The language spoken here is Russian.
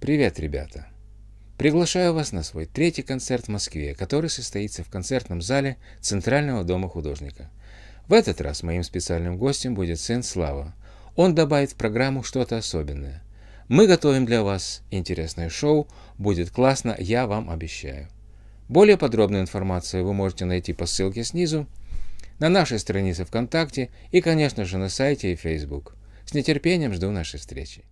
Привет, ребята! Приглашаю вас на свой третий концерт в Москве, который состоится в концертном зале Центрального дома художника. В этот раз моим специальным гостем будет сын Слава. Он добавит в программу что-то особенное. Мы готовим для вас интересное шоу, будет классно, я вам обещаю. Более подробную информацию вы можете найти по ссылке снизу, на нашей странице ВКонтакте и, конечно же, на сайте и Facebook. С нетерпением жду нашей встречи.